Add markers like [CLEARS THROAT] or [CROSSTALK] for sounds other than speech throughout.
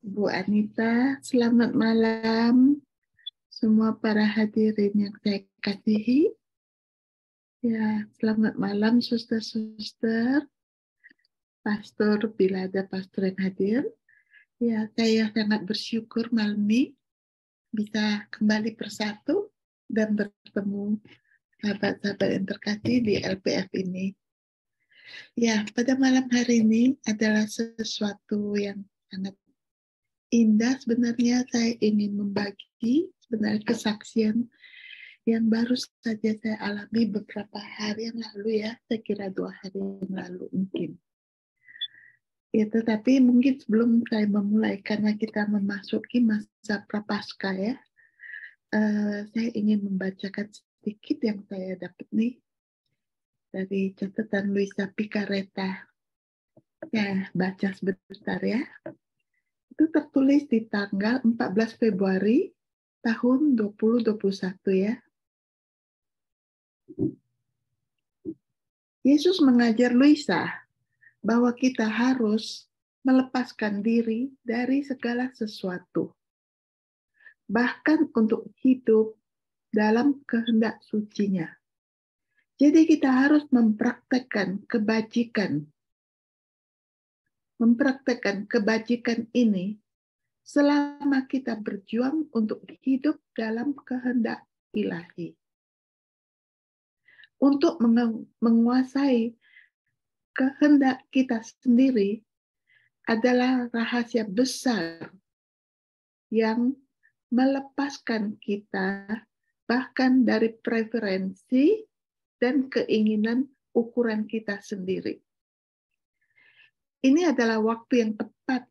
Bu Anita, selamat malam semua para hadirin yang saya kasihi. Ya, selamat malam suster-suster, pastor bila ada pastor yang hadir. Ya, saya sangat bersyukur malam ini bisa kembali bersatu dan bertemu sahabat-sahabat yang terkasih di LPF ini. Ya, pada malam hari ini adalah sesuatu yang sangat indah sebenarnya saya ingin membagi sebenarnya kesaksian yang baru saja saya alami beberapa hari yang lalu ya, saya kira dua hari yang lalu mungkin. Ya, tetapi mungkin sebelum saya memulai karena kita memasuki masa prapaskah ya, eh, saya ingin membacakan sedikit yang saya dapat nih dari catatan Luisa Picareta. Ya, baca sebentar ya itu tertulis di tanggal 14 Februari tahun 2021 ya. Yesus mengajar Luisa bahwa kita harus melepaskan diri dari segala sesuatu. Bahkan untuk hidup dalam kehendak sucinya. Jadi kita harus mempraktekkan kebajikan mempraktekkan kebajikan ini selama kita berjuang untuk hidup dalam kehendak ilahi. Untuk menguasai kehendak kita sendiri adalah rahasia besar yang melepaskan kita bahkan dari preferensi dan keinginan ukuran kita sendiri. Ini adalah waktu yang tepat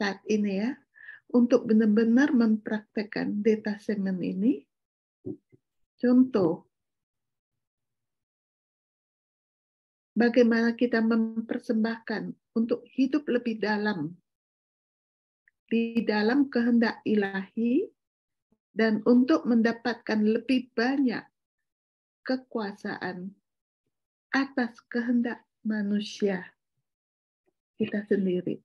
saat ini ya untuk benar-benar mempraktekkan data detasemen ini. Contoh, bagaimana kita mempersembahkan untuk hidup lebih dalam di dalam kehendak ilahi dan untuk mendapatkan lebih banyak kekuasaan atas kehendak manusia kita sendiri.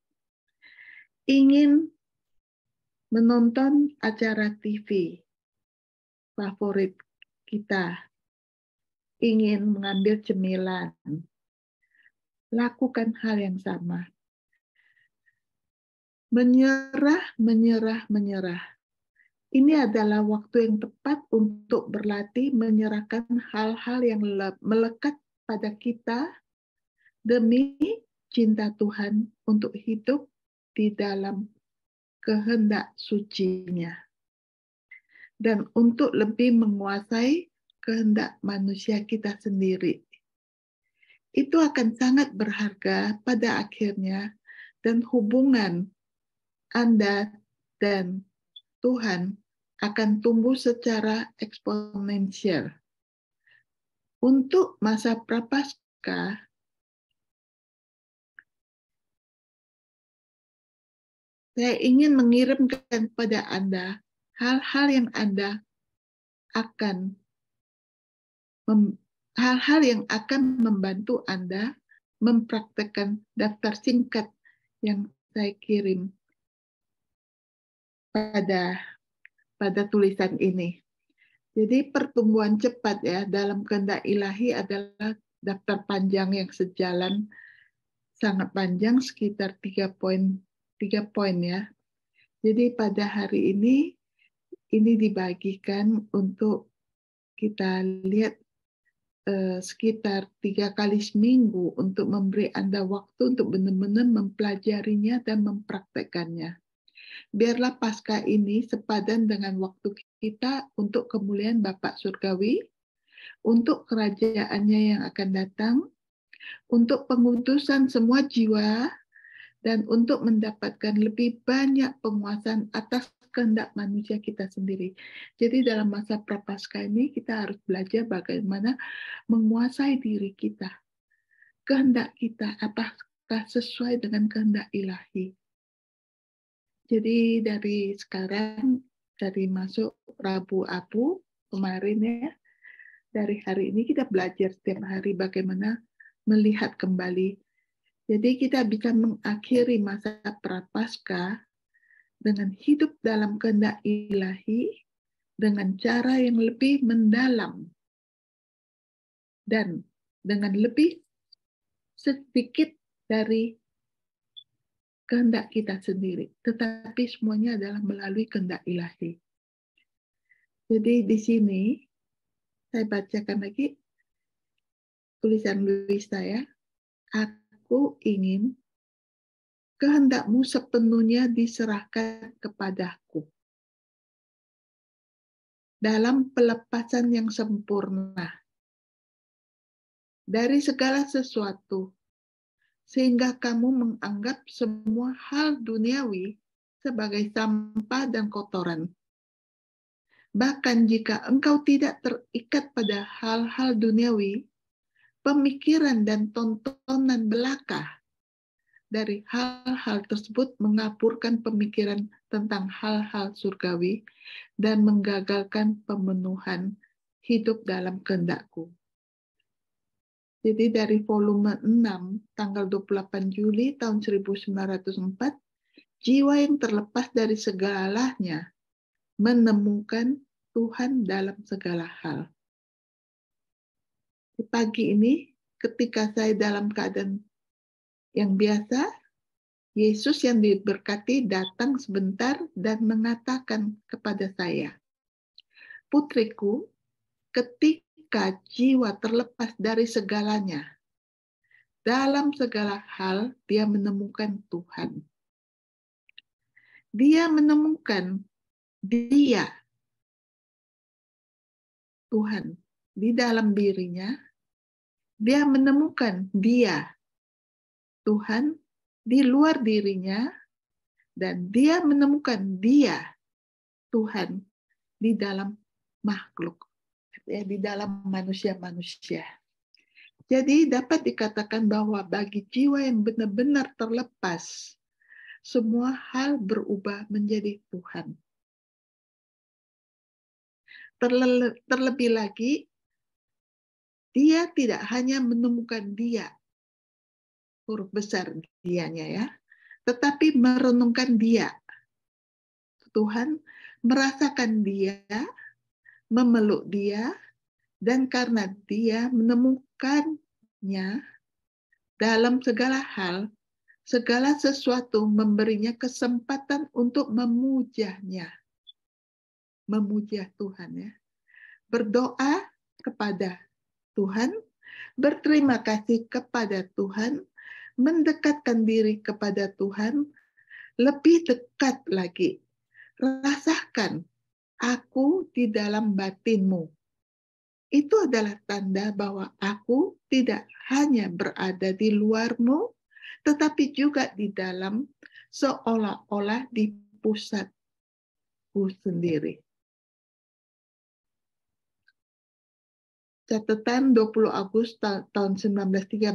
Ingin menonton acara TV favorit kita, ingin mengambil cemilan, lakukan hal yang sama. Menyerah, menyerah, menyerah. Ini adalah waktu yang tepat untuk berlatih menyerahkan hal-hal yang melekat pada kita demi cinta Tuhan untuk hidup di dalam kehendak sucinya. Dan untuk lebih menguasai kehendak manusia kita sendiri. Itu akan sangat berharga pada akhirnya dan hubungan Anda dan Tuhan akan tumbuh secara eksponensial. Untuk masa prapaskah, saya ingin mengirimkan kepada Anda hal-hal yang Anda akan hal-hal yang akan membantu Anda mempraktekkan daftar singkat yang saya kirim pada pada tulisan ini. Jadi pertumbuhan cepat ya dalam kehendak ilahi adalah daftar panjang yang sejalan sangat panjang sekitar poin tiga poin ya. Jadi pada hari ini ini dibagikan untuk kita lihat eh, sekitar tiga kali seminggu untuk memberi Anda waktu untuk benar-benar mempelajarinya dan mempraktekannya. Biarlah pasca ini sepadan dengan waktu kita untuk kemuliaan Bapak Surgawi, untuk kerajaannya yang akan datang, untuk pengutusan semua jiwa dan untuk mendapatkan lebih banyak penguasaan atas kehendak manusia kita sendiri. Jadi dalam masa prapaskah ini kita harus belajar bagaimana menguasai diri kita. Kehendak kita apakah sesuai dengan kehendak ilahi. Jadi dari sekarang dari masuk Rabu Abu kemarin ya dari hari ini kita belajar setiap hari bagaimana melihat kembali jadi kita bisa mengakhiri masa prapaskah dengan hidup dalam kehendak ilahi dengan cara yang lebih mendalam dan dengan lebih sedikit dari kehendak kita sendiri, tetapi semuanya adalah melalui kehendak ilahi. Jadi di sini saya bacakan lagi tulisan Luis saya aku ingin kehendakmu sepenuhnya diserahkan kepadaku dalam pelepasan yang sempurna dari segala sesuatu, sehingga kamu menganggap semua hal duniawi sebagai sampah dan kotoran. Bahkan jika engkau tidak terikat pada hal-hal duniawi, pemikiran dan tontonan belaka dari hal-hal tersebut mengapurkan pemikiran tentang hal-hal surgawi dan menggagalkan pemenuhan hidup dalam kehendakku. Jadi dari volume 6 tanggal 28 Juli tahun 1904, jiwa yang terlepas dari segalanya menemukan Tuhan dalam segala hal pagi ini ketika saya dalam keadaan yang biasa, Yesus yang diberkati datang sebentar dan mengatakan kepada saya, "Putriku, ketika jiwa terlepas dari segalanya, dalam segala hal dia menemukan Tuhan. Dia menemukan Dia, Tuhan, di dalam dirinya, dia menemukan dia, Tuhan, di luar dirinya, dan dia menemukan dia, Tuhan, di dalam makhluk, ya, di dalam manusia-manusia. Jadi dapat dikatakan bahwa bagi jiwa yang benar-benar terlepas, semua hal berubah menjadi Tuhan. terlebih lagi dia tidak hanya menemukan dia, huruf besar dianya ya, tetapi merenungkan dia. Tuhan merasakan dia, memeluk dia, dan karena dia menemukannya dalam segala hal, segala sesuatu memberinya kesempatan untuk memujahnya. Memujah Tuhan ya. Berdoa kepada Tuhan, berterima kasih kepada Tuhan, mendekatkan diri kepada Tuhan, lebih dekat lagi. Rasakan aku di dalam batinmu. Itu adalah tanda bahwa aku tidak hanya berada di luarmu, tetapi juga di dalam seolah-olah di pusatku sendiri. catatan 20 Agustus tahun 1913,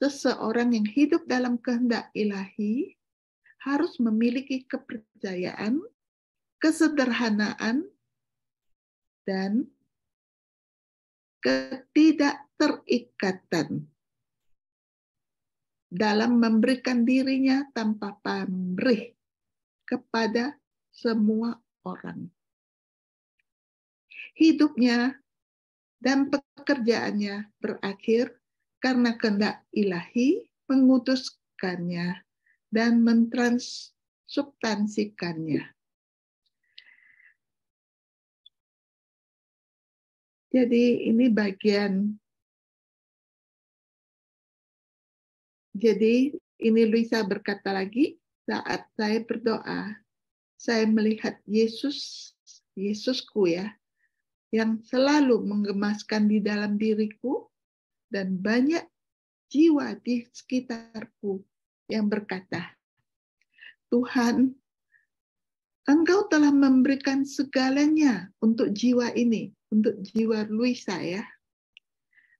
seseorang yang hidup dalam kehendak ilahi harus memiliki kepercayaan, kesederhanaan, dan ketidakterikatan dalam memberikan dirinya tanpa pamrih kepada semua orang. Hidupnya dan pekerjaannya berakhir karena kehendak ilahi mengutuskannya dan mentransubstansikannya. Jadi ini bagian Jadi ini Luisa berkata lagi, saat saya berdoa, saya melihat Yesus, Yesusku ya, yang selalu menggemaskan di dalam diriku dan banyak jiwa di sekitarku yang berkata, Tuhan, Engkau telah memberikan segalanya untuk jiwa ini, untuk jiwa Luisa ya.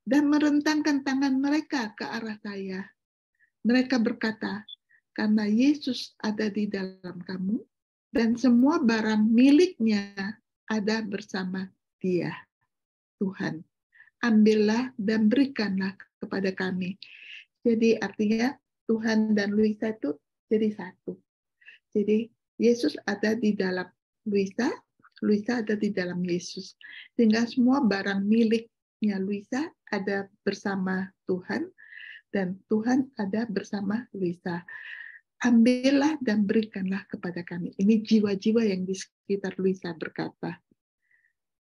Dan merentangkan tangan mereka ke arah saya. Mereka berkata, karena Yesus ada di dalam kamu, dan semua barang miliknya ada bersama dia, Tuhan. Ambillah dan berikanlah kepada kami. Jadi artinya Tuhan dan Luisa itu jadi satu. Jadi Yesus ada di dalam Luisa, Luisa ada di dalam Yesus. Sehingga semua barang miliknya Luisa ada bersama Tuhan dan Tuhan ada bersama Luisa. Ambillah dan berikanlah kepada kami. Ini jiwa-jiwa yang di sekitar Luisa berkata.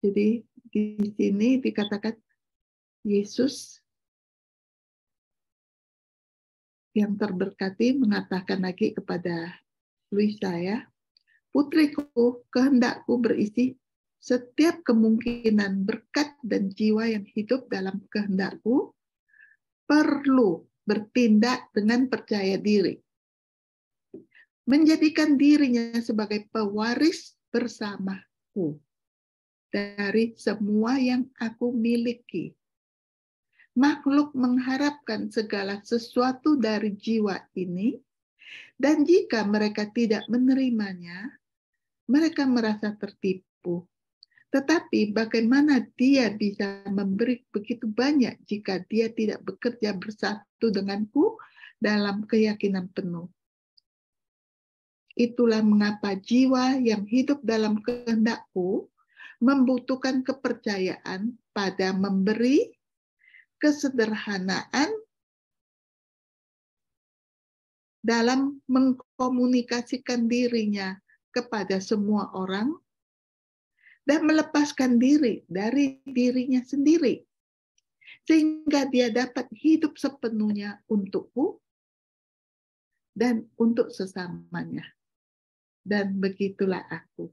Jadi di sini dikatakan Yesus yang terberkati mengatakan lagi kepada Luisa ya, putriku kehendakku berisi setiap kemungkinan berkat dan jiwa yang hidup dalam kehendakku perlu bertindak dengan percaya diri. Menjadikan dirinya sebagai pewaris bersamaku dari semua yang aku miliki. Makhluk mengharapkan segala sesuatu dari jiwa ini, dan jika mereka tidak menerimanya, mereka merasa tertipu. Tetapi bagaimana dia bisa memberi begitu banyak jika dia tidak bekerja bersatu denganku dalam keyakinan penuh? Itulah mengapa jiwa yang hidup dalam kehendakku membutuhkan kepercayaan pada memberi, kesederhanaan dalam mengkomunikasikan dirinya kepada semua orang, dan melepaskan diri dari dirinya sendiri, sehingga dia dapat hidup sepenuhnya untukku dan untuk sesamanya. Dan begitulah aku.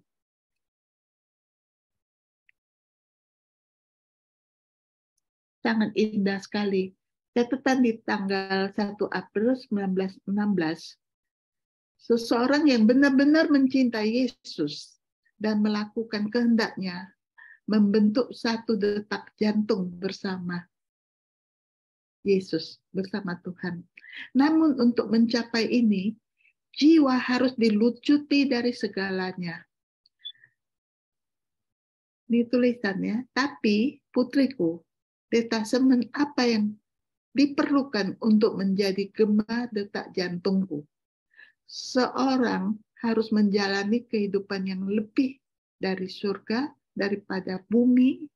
sangat indah sekali. Catatan di tanggal 1 April 1916, seseorang yang benar-benar mencintai Yesus dan melakukan kehendaknya membentuk satu detak jantung bersama Yesus, bersama Tuhan. Namun untuk mencapai ini, jiwa harus dilucuti dari segalanya. Ini tulisannya, tapi putriku, detasemen apa yang diperlukan untuk menjadi gema detak jantungku. Seorang harus menjalani kehidupan yang lebih dari surga, daripada bumi,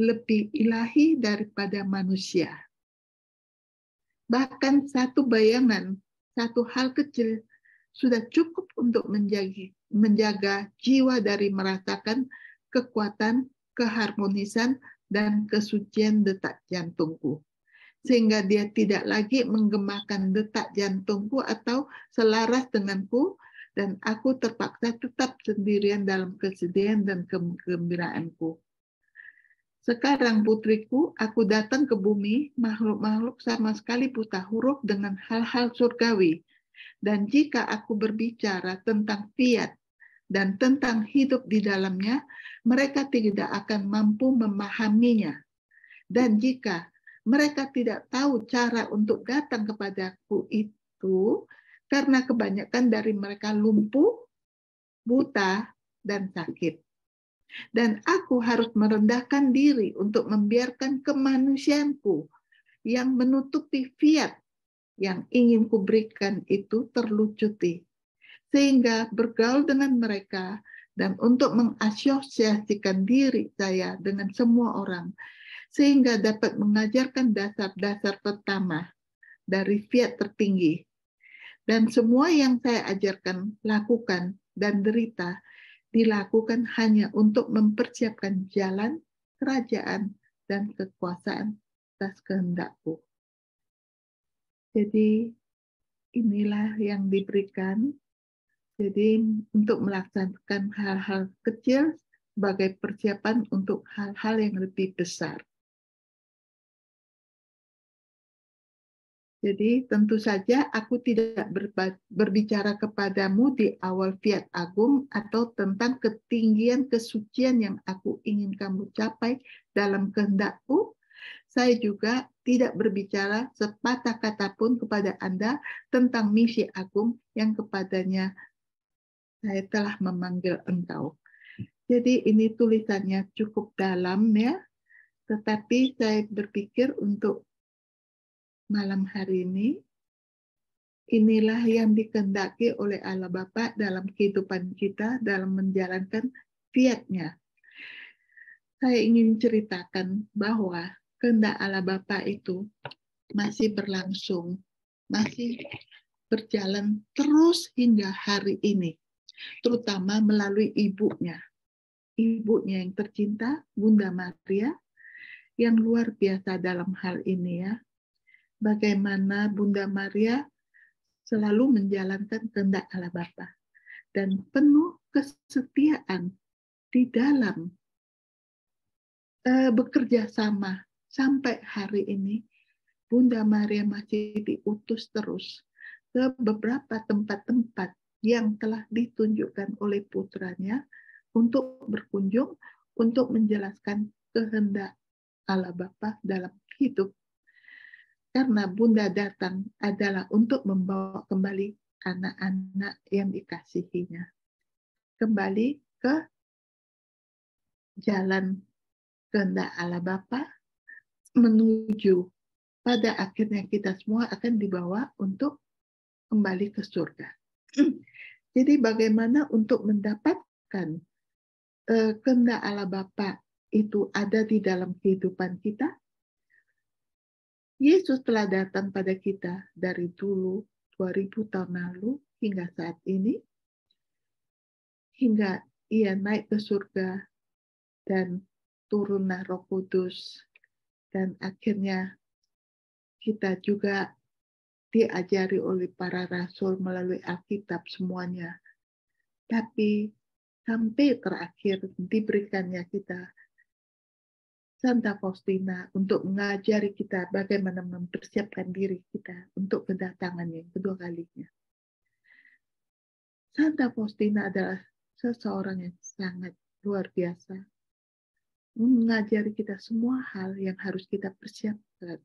lebih ilahi daripada manusia. Bahkan satu bayangan, satu hal kecil sudah cukup untuk menjaga, menjaga jiwa dari merasakan kekuatan, keharmonisan, dan kesucian detak jantungku. Sehingga dia tidak lagi menggemakan detak jantungku atau selaras denganku, dan aku terpaksa tetap sendirian dalam kesedihan dan kegembiraanku. Sekarang putriku, aku datang ke bumi, makhluk-makhluk sama sekali buta huruf dengan hal-hal surgawi. Dan jika aku berbicara tentang fiat dan tentang hidup di dalamnya, mereka tidak akan mampu memahaminya. Dan jika mereka tidak tahu cara untuk datang kepadaku itu, karena kebanyakan dari mereka lumpuh, buta, dan sakit. Dan aku harus merendahkan diri untuk membiarkan kemanusiaanku yang menutupi fiat yang ingin kuberikan itu terlucuti sehingga bergaul dengan mereka dan untuk mengasosiasikan diri saya dengan semua orang sehingga dapat mengajarkan dasar-dasar pertama dari fiat tertinggi dan semua yang saya ajarkan lakukan dan derita dilakukan hanya untuk mempersiapkan jalan kerajaan dan kekuasaan atas kehendakku jadi inilah yang diberikan jadi untuk melaksanakan hal-hal kecil sebagai persiapan untuk hal-hal yang lebih besar. Jadi tentu saja aku tidak berbicara kepadamu di awal fiat agung atau tentang ketinggian kesucian yang aku ingin kamu capai dalam kehendakku. Saya juga tidak berbicara sepatah kata pun kepada Anda tentang misi agung yang kepadanya saya telah memanggil engkau. Jadi ini tulisannya cukup dalam ya, tetapi saya berpikir untuk malam hari ini, inilah yang dikendaki oleh Allah Bapa dalam kehidupan kita, dalam menjalankan fiatnya. Saya ingin ceritakan bahwa kehendak Allah Bapa itu masih berlangsung, masih berjalan terus hingga hari ini terutama melalui ibunya. Ibunya yang tercinta, Bunda Maria, yang luar biasa dalam hal ini ya. Bagaimana Bunda Maria selalu menjalankan kehendak Allah Bapa dan penuh kesetiaan di dalam uh, bekerja sama sampai hari ini Bunda Maria masih diutus terus ke beberapa tempat-tempat yang telah ditunjukkan oleh putranya untuk berkunjung untuk menjelaskan kehendak Allah Bapa dalam hidup. Karena Bunda datang adalah untuk membawa kembali anak-anak yang dikasihinya. Kembali ke jalan kehendak Allah Bapa menuju pada akhirnya kita semua akan dibawa untuk kembali ke surga. [CLEARS THROAT] Jadi bagaimana untuk mendapatkan uh, kehendak Allah Bapa itu ada di dalam kehidupan kita? Yesus telah datang pada kita dari dulu 2000 tahun lalu hingga saat ini hingga ia naik ke surga dan turunlah Roh Kudus dan akhirnya kita juga diajari oleh para rasul melalui Alkitab semuanya. Tapi sampai terakhir diberikannya kita Santa Faustina untuk mengajari kita bagaimana mempersiapkan diri kita untuk kedatangan yang kedua kalinya. Santa Faustina adalah seseorang yang sangat luar biasa. Mengajari kita semua hal yang harus kita persiapkan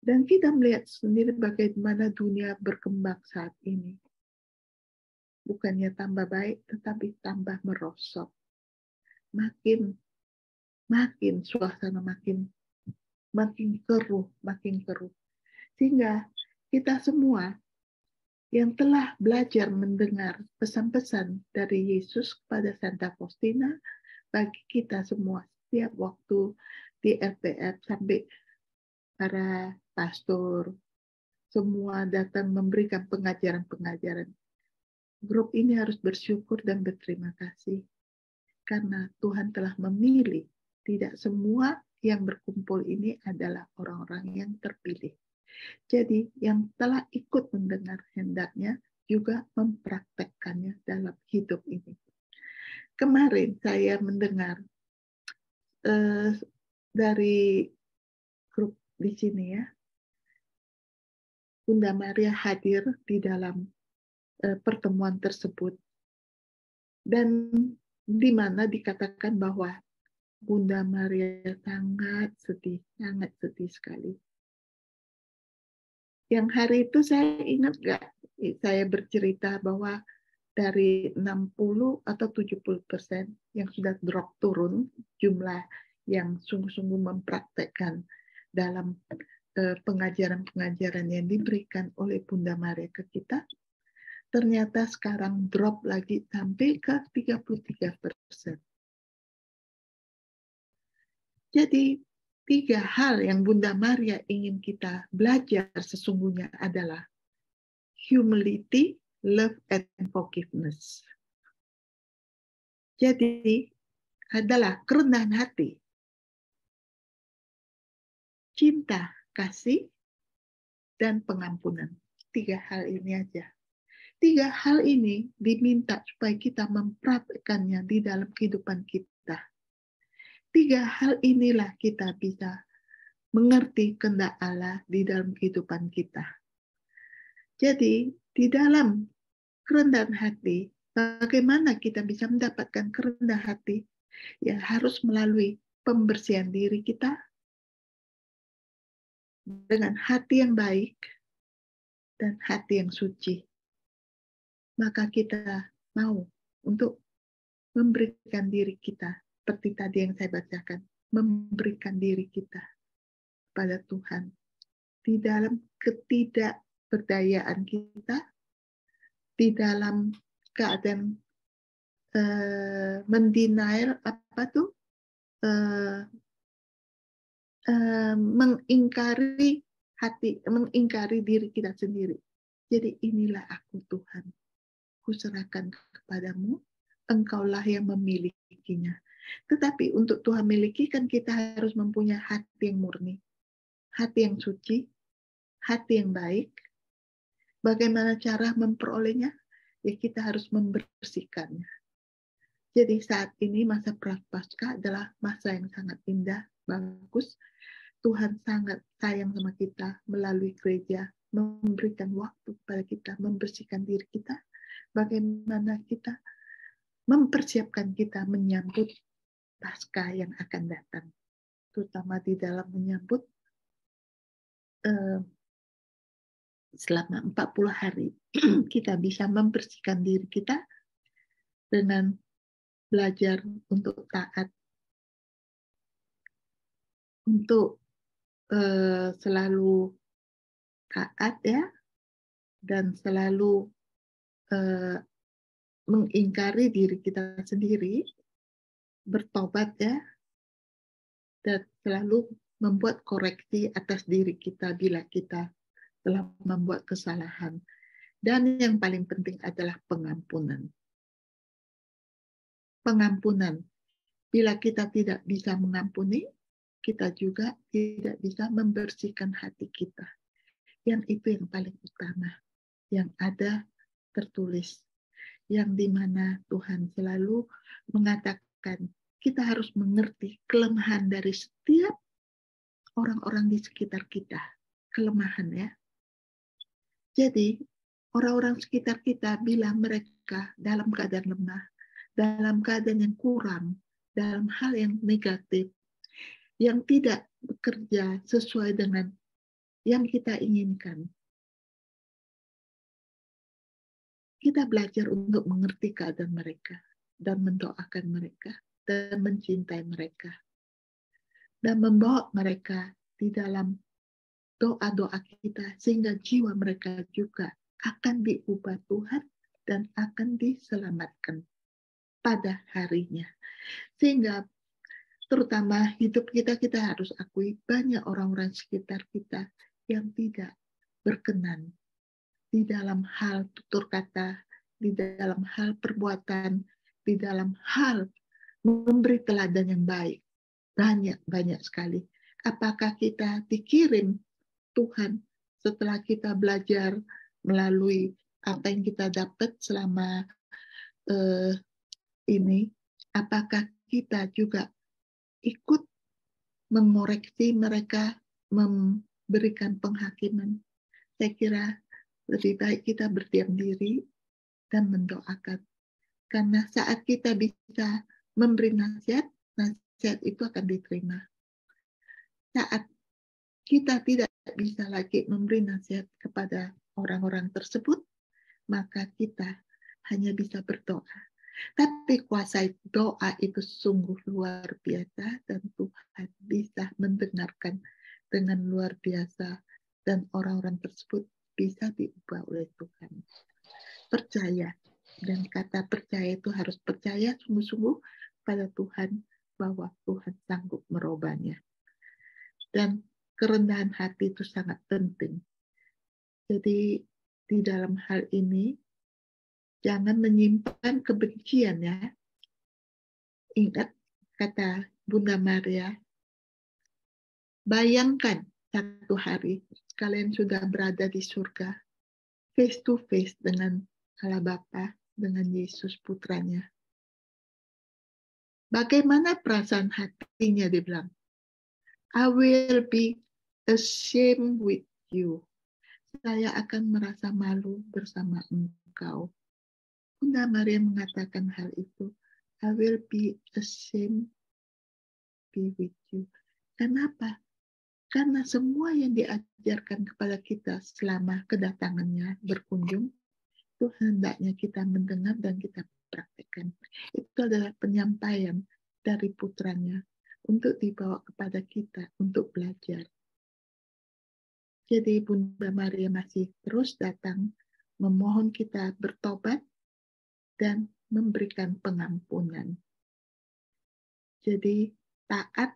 dan kita melihat sendiri bagaimana dunia berkembang saat ini. Bukannya tambah baik, tetapi tambah merosot. Makin, makin suasana makin, makin keruh, makin keruh. Sehingga kita semua yang telah belajar mendengar pesan-pesan dari Yesus kepada Santa Faustina bagi kita semua setiap waktu di RPF sampai para pastor, semua datang memberikan pengajaran-pengajaran. Grup ini harus bersyukur dan berterima kasih karena Tuhan telah memilih tidak semua yang berkumpul ini adalah orang-orang yang terpilih. Jadi yang telah ikut mendengar hendaknya juga mempraktekkannya dalam hidup ini. Kemarin saya mendengar eh, dari grup di sini ya, Bunda Maria hadir di dalam eh, pertemuan tersebut. Dan di mana dikatakan bahwa Bunda Maria sangat sedih, sangat sedih sekali. Yang hari itu saya ingat gak, saya bercerita bahwa dari 60 atau 70 persen yang sudah drop turun jumlah yang sungguh-sungguh mempraktekkan dalam Eh, pengajaran-pengajaran yang diberikan oleh Bunda Maria ke kita, ternyata sekarang drop lagi sampai ke 33 persen. Jadi tiga hal yang Bunda Maria ingin kita belajar sesungguhnya adalah humility, love, and forgiveness. Jadi adalah kerendahan hati, cinta, kasih, dan pengampunan. Tiga hal ini aja. Tiga hal ini diminta supaya kita mempraktikkannya di dalam kehidupan kita. Tiga hal inilah kita bisa mengerti kehendak Allah di dalam kehidupan kita. Jadi, di dalam kerendahan hati, bagaimana kita bisa mendapatkan kerendahan hati? yang harus melalui pembersihan diri kita, dengan hati yang baik dan hati yang suci, maka kita mau untuk memberikan diri kita seperti tadi yang saya bacakan, memberikan diri kita kepada Tuhan di dalam ketidakberdayaan kita, di dalam keadaan uh, mendenial apa tuh uh, Eh, mengingkari hati, mengingkari diri kita sendiri. Jadi inilah aku Tuhan. Kuserahkan kepadamu, engkaulah yang memilikinya. Tetapi untuk Tuhan miliki kan kita harus mempunyai hati yang murni, hati yang suci, hati yang baik. Bagaimana cara memperolehnya? Ya kita harus membersihkannya. Jadi saat ini masa Prapaskah adalah masa yang sangat indah bagus, Tuhan sangat sayang sama kita melalui gereja, memberikan waktu kepada kita, membersihkan diri kita, bagaimana kita mempersiapkan kita menyambut pasca yang akan datang, terutama di dalam menyambut eh, selama 40 hari [CLEARS THROAT] kita bisa membersihkan diri kita dengan belajar untuk taat untuk eh, selalu taat ya dan selalu eh, mengingkari diri kita sendiri, bertobat ya, dan selalu membuat koreksi atas diri kita bila kita telah membuat kesalahan. Dan yang paling penting adalah pengampunan. Pengampunan. Bila kita tidak bisa mengampuni, kita juga tidak bisa membersihkan hati kita. Yang itu yang paling utama, yang ada tertulis, yang dimana Tuhan selalu mengatakan kita harus mengerti kelemahan dari setiap orang-orang di sekitar kita. Kelemahan ya. Jadi orang-orang sekitar kita bila mereka dalam keadaan lemah, dalam keadaan yang kurang, dalam hal yang negatif, yang tidak bekerja sesuai dengan yang kita inginkan. Kita belajar untuk mengerti keadaan mereka dan mendoakan mereka dan mencintai mereka dan membawa mereka di dalam doa-doa kita sehingga jiwa mereka juga akan diubah Tuhan dan akan diselamatkan pada harinya. Sehingga terutama hidup kita kita harus akui banyak orang-orang sekitar kita yang tidak berkenan di dalam hal tutur kata, di dalam hal perbuatan, di dalam hal memberi teladan yang baik. Banyak-banyak sekali. Apakah kita dikirim Tuhan setelah kita belajar melalui apa yang kita dapat selama uh, ini? Apakah kita juga ikut mengoreksi mereka, memberikan penghakiman. Saya kira lebih baik kita berdiam diri dan mendoakan. Karena saat kita bisa memberi nasihat, nasihat itu akan diterima. Saat kita tidak bisa lagi memberi nasihat kepada orang-orang tersebut, maka kita hanya bisa berdoa. Tapi kuasa doa itu sungguh luar biasa dan Tuhan bisa mendengarkan dengan luar biasa dan orang-orang tersebut bisa diubah oleh Tuhan. Percaya dan kata percaya itu harus percaya sungguh-sungguh pada Tuhan bahwa Tuhan sanggup merobanya. Dan kerendahan hati itu sangat penting. Jadi di dalam hal ini Jangan menyimpan kebencian ya. Ingat kata Bunda Maria. Bayangkan satu hari kalian sudah berada di surga face to face dengan Allah Bapa, dengan Yesus putranya. Bagaimana perasaan hatinya dibilang? I will be ashamed with you. Saya akan merasa malu bersama engkau. Bunda Maria mengatakan hal itu, I will be ashamed be with you. Kenapa? Karena semua yang diajarkan kepada kita selama kedatangannya berkunjung, itu hendaknya kita mendengar dan kita praktekkan. Itu adalah penyampaian dari putranya untuk dibawa kepada kita untuk belajar. Jadi Bunda Maria masih terus datang memohon kita bertobat dan memberikan pengampunan. Jadi taat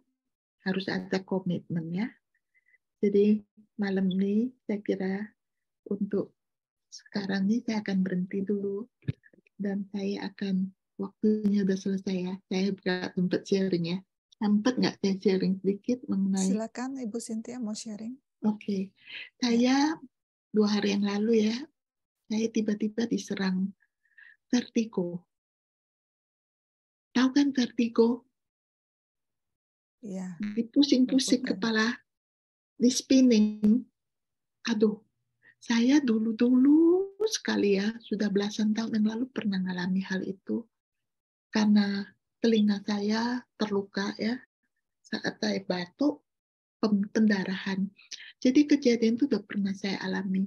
harus ada komitmen ya. Jadi malam ini saya kira untuk sekarang ini saya akan berhenti dulu dan saya akan waktunya sudah selesai ya. Saya nggak sempat sharing ya. Sempat nggak saya sharing sedikit mengenai? Silakan Ibu Sintia mau sharing. Oke, okay. saya dua hari yang lalu ya, saya tiba-tiba diserang vertigo. Tahu kan vertigo? Ya. Dipusing-pusing kepala, di spinning. Aduh, saya dulu-dulu sekali ya, sudah belasan tahun yang lalu pernah mengalami hal itu. Karena telinga saya terluka ya, saat saya batuk, pendarahan. Jadi kejadian itu udah pernah saya alami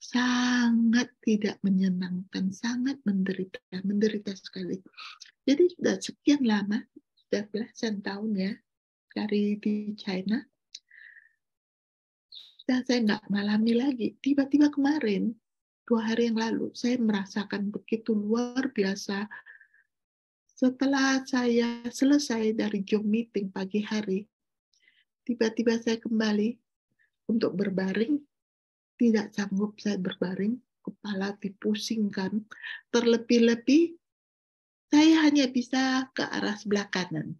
sangat tidak menyenangkan, sangat menderita, menderita sekali. Jadi sudah sekian lama, sudah belasan tahun ya, dari di China, sudah saya nggak malami lagi. Tiba-tiba kemarin, dua hari yang lalu, saya merasakan begitu luar biasa. Setelah saya selesai dari job meeting pagi hari, tiba-tiba saya kembali untuk berbaring tidak sanggup saya berbaring, kepala dipusingkan. Terlebih-lebih, saya hanya bisa ke arah sebelah kanan.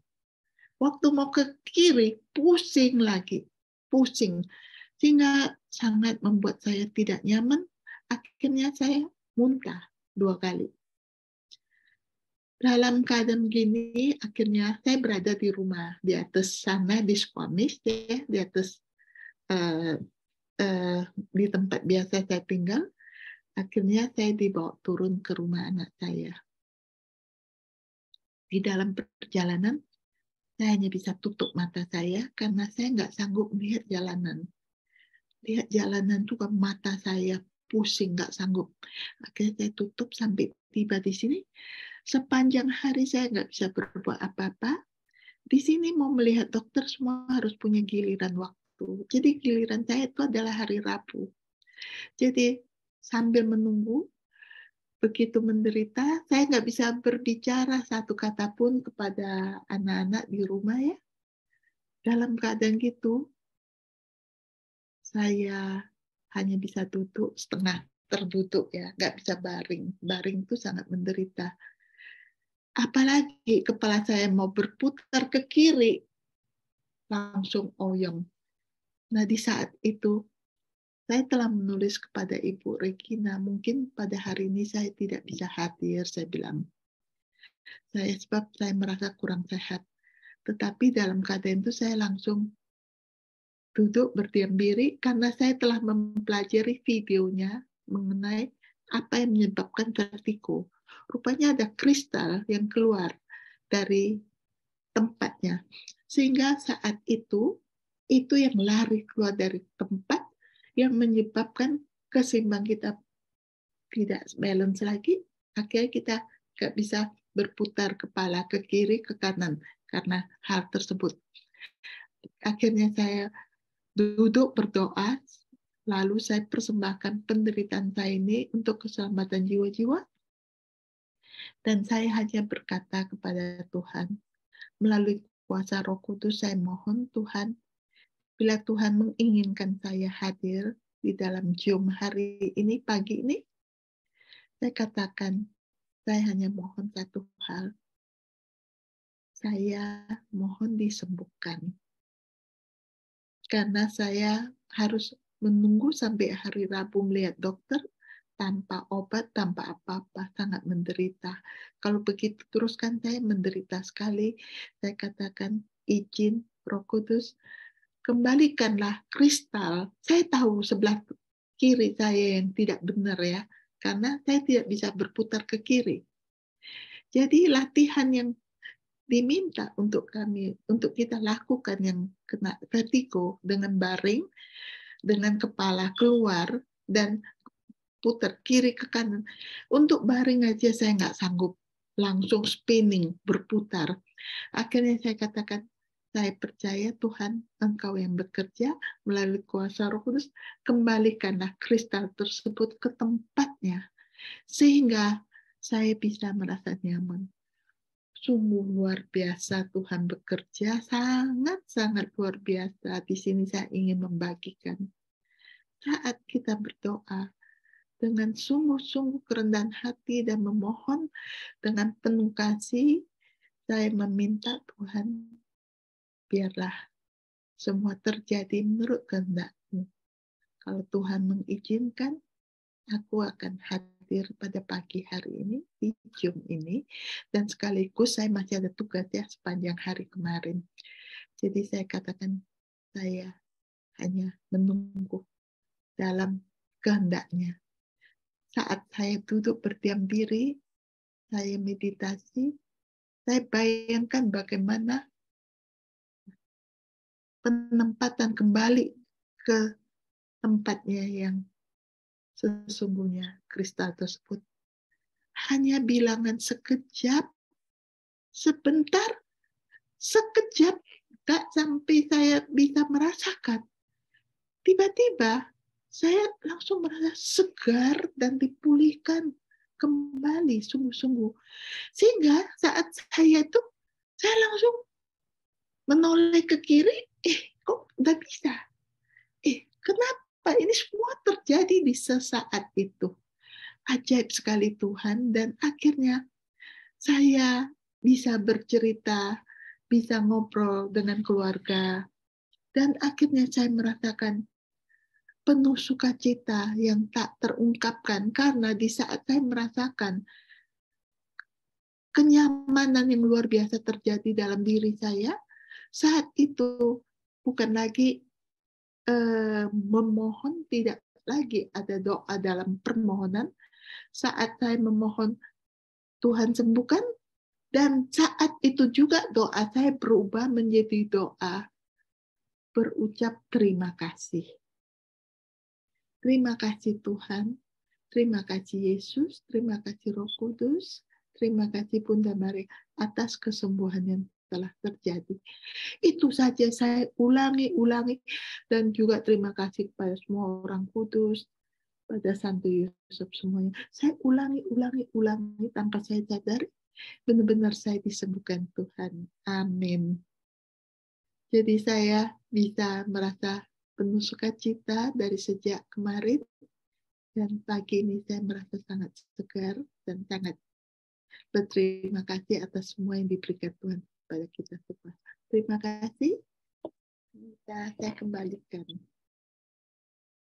Waktu mau ke kiri, pusing lagi, pusing. Sehingga sangat membuat saya tidak nyaman, akhirnya saya muntah dua kali. Dalam keadaan begini, akhirnya saya berada di rumah, di atas sana, di Squamish, ya, di atas eh, uh, di tempat biasa saya tinggal, akhirnya saya dibawa turun ke rumah anak saya. Di dalam perjalanan, saya hanya bisa tutup mata saya karena saya nggak sanggup melihat jalanan. Lihat jalanan tuh kan mata saya pusing, nggak sanggup. Akhirnya saya tutup sampai tiba di sini. Sepanjang hari saya nggak bisa berbuat apa-apa. Di sini mau melihat dokter semua harus punya giliran waktu Sabtu. Jadi giliran saya itu adalah hari Rabu. Jadi sambil menunggu, begitu menderita, saya nggak bisa berbicara satu kata pun kepada anak-anak di rumah ya. Dalam keadaan gitu, saya hanya bisa tutup setengah tertutup ya, nggak bisa baring. Baring itu sangat menderita. Apalagi kepala saya mau berputar ke kiri, langsung oyong Nah, di saat itu, saya telah menulis kepada Ibu Regina, mungkin pada hari ini saya tidak bisa hadir, saya bilang. Saya sebab saya merasa kurang sehat. Tetapi dalam keadaan itu saya langsung duduk berdiam diri karena saya telah mempelajari videonya mengenai apa yang menyebabkan vertigo. Rupanya ada kristal yang keluar dari tempatnya. Sehingga saat itu itu yang lari keluar dari tempat yang menyebabkan keseimbangan kita tidak balance lagi, akhirnya kita nggak bisa berputar kepala ke kiri ke kanan karena hal tersebut. Akhirnya saya duduk berdoa, lalu saya persembahkan penderitaan saya ini untuk keselamatan jiwa-jiwa. Dan saya hanya berkata kepada Tuhan, melalui kuasa roh kudus saya mohon Tuhan bila Tuhan menginginkan saya hadir di dalam Jum hari ini, pagi ini, saya katakan, saya hanya mohon satu hal. Saya mohon disembuhkan. Karena saya harus menunggu sampai hari Rabu melihat dokter tanpa obat, tanpa apa-apa, sangat menderita. Kalau begitu teruskan saya menderita sekali. Saya katakan izin Roh Kudus kembalikanlah kristal. Saya tahu sebelah kiri saya yang tidak benar ya, karena saya tidak bisa berputar ke kiri. Jadi latihan yang diminta untuk kami untuk kita lakukan yang kena vertigo dengan baring, dengan kepala keluar dan putar kiri ke kanan. Untuk baring aja saya nggak sanggup langsung spinning berputar. Akhirnya saya katakan saya percaya Tuhan engkau yang bekerja melalui kuasa roh kudus. Kembalikanlah kristal tersebut ke tempatnya. Sehingga saya bisa merasa nyaman. Sungguh luar biasa Tuhan bekerja, sangat-sangat luar biasa. Di sini saya ingin membagikan. Saat kita berdoa, dengan sungguh-sungguh kerendahan hati dan memohon dengan penuh kasih, saya meminta Tuhan biarlah semua terjadi menurut kehendakmu. Kalau Tuhan mengizinkan, aku akan hadir pada pagi hari ini di Jum ini dan sekaligus saya masih ada tugas ya sepanjang hari kemarin. Jadi saya katakan saya hanya menunggu dalam kehendaknya. Saat saya duduk berdiam diri, saya meditasi, saya bayangkan bagaimana penempatan kembali ke tempatnya yang sesungguhnya kristal tersebut. Hanya bilangan sekejap, sebentar, sekejap, tak sampai saya bisa merasakan. Tiba-tiba saya langsung merasa segar dan dipulihkan kembali sungguh-sungguh. Sehingga saat saya itu, saya langsung menoleh ke kiri, eh kok nggak bisa? Eh kenapa? Ini semua terjadi di sesaat itu. Ajaib sekali Tuhan dan akhirnya saya bisa bercerita, bisa ngobrol dengan keluarga, dan akhirnya saya merasakan penuh sukacita yang tak terungkapkan karena di saat saya merasakan kenyamanan yang luar biasa terjadi dalam diri saya, saat itu bukan lagi eh, memohon, tidak lagi ada doa dalam permohonan. Saat saya memohon Tuhan sembuhkan, dan saat itu juga doa saya berubah menjadi doa berucap terima kasih. Terima kasih Tuhan, terima kasih Yesus, terima kasih Roh Kudus, terima kasih Bunda Maria atas kesembuhan yang telah terjadi. Itu saja saya ulangi, ulangi, dan juga terima kasih kepada semua orang kudus, pada Santo Yusuf semuanya. Saya ulangi, ulangi, ulangi tanpa saya sadari. Benar-benar saya disembuhkan Tuhan. Amin. Jadi saya bisa merasa penuh sukacita dari sejak kemarin. Dan pagi ini saya merasa sangat segar dan sangat berterima kasih atas semua yang diberikan Tuhan kepada kita semua. Terima kasih. Kita saya kembalikan.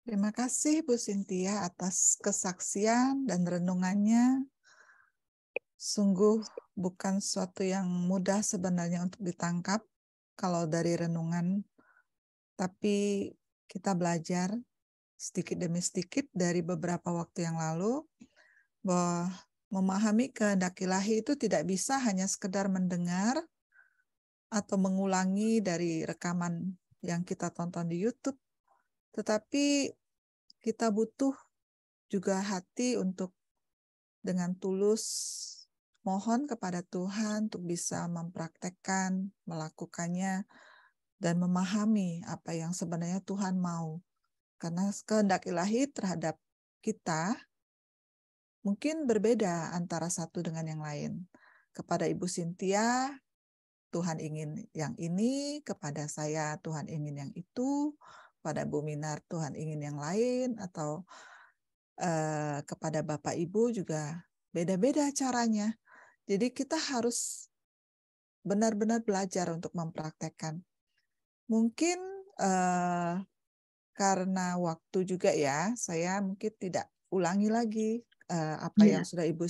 Terima kasih Bu Sintia atas kesaksian dan renungannya. Sungguh bukan suatu yang mudah sebenarnya untuk ditangkap kalau dari renungan. Tapi kita belajar sedikit demi sedikit dari beberapa waktu yang lalu bahwa memahami kehendak ilahi itu tidak bisa hanya sekedar mendengar atau mengulangi dari rekaman yang kita tonton di YouTube, tetapi kita butuh juga hati untuk dengan tulus mohon kepada Tuhan untuk bisa mempraktekkan, melakukannya, dan memahami apa yang sebenarnya Tuhan mau. Karena kehendak ilahi terhadap kita mungkin berbeda antara satu dengan yang lain. Kepada Ibu Sintia, Tuhan ingin yang ini, kepada saya Tuhan ingin yang itu, pada Bu Minar Tuhan ingin yang lain, atau eh, kepada Bapak Ibu juga beda-beda caranya. Jadi kita harus benar-benar belajar untuk mempraktekkan. Mungkin eh, karena waktu juga ya, saya mungkin tidak ulangi lagi eh, apa yeah. yang iya. sudah Ibu